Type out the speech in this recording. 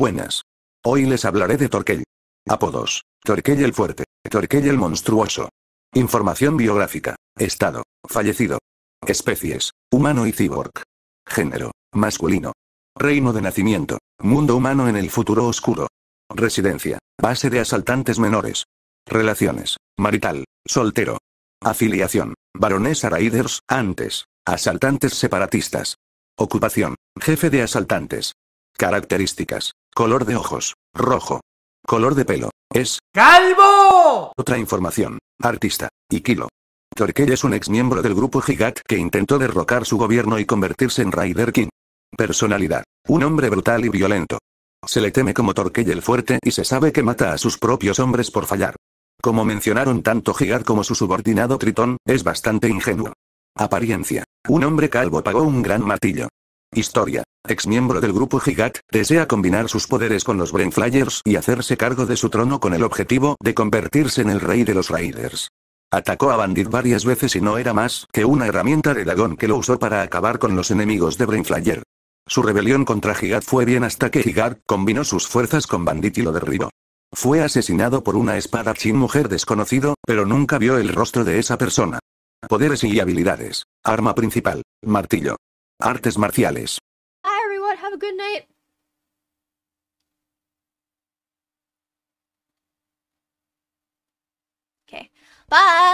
Buenas. Hoy les hablaré de Torquell. Apodos. Torquell el fuerte. Torquell el monstruoso. Información biográfica. Estado. Fallecido. Especies. Humano y cyborg. Género. Masculino. Reino de nacimiento. Mundo humano en el futuro oscuro. Residencia. Base de asaltantes menores. Relaciones. Marital. Soltero. Afiliación. Baronesa Raiders. Antes. Asaltantes separatistas. Ocupación. Jefe de asaltantes. Características. Color de ojos. Rojo. Color de pelo. Es. ¡Calvo! Otra información. Artista. Y Kilo. Torquell es un ex miembro del grupo Gigat que intentó derrocar su gobierno y convertirse en Raider King. Personalidad. Un hombre brutal y violento. Se le teme como Torquell el fuerte y se sabe que mata a sus propios hombres por fallar. Como mencionaron tanto Gigat como su subordinado Tritón, es bastante ingenuo. Apariencia. Un hombre calvo pagó un gran martillo. Historia ex miembro del grupo Gigat, desea combinar sus poderes con los Brainflyers y hacerse cargo de su trono con el objetivo de convertirse en el rey de los Raiders. Atacó a Bandit varias veces y no era más que una herramienta de Dragón que lo usó para acabar con los enemigos de Brainflyer. Su rebelión contra Gigat fue bien hasta que Gigat combinó sus fuerzas con Bandit y lo derribó. Fue asesinado por una espada chin mujer desconocido, pero nunca vio el rostro de esa persona. Poderes y habilidades. Arma principal. Martillo. Artes marciales. Have a good night. Okay. Bye.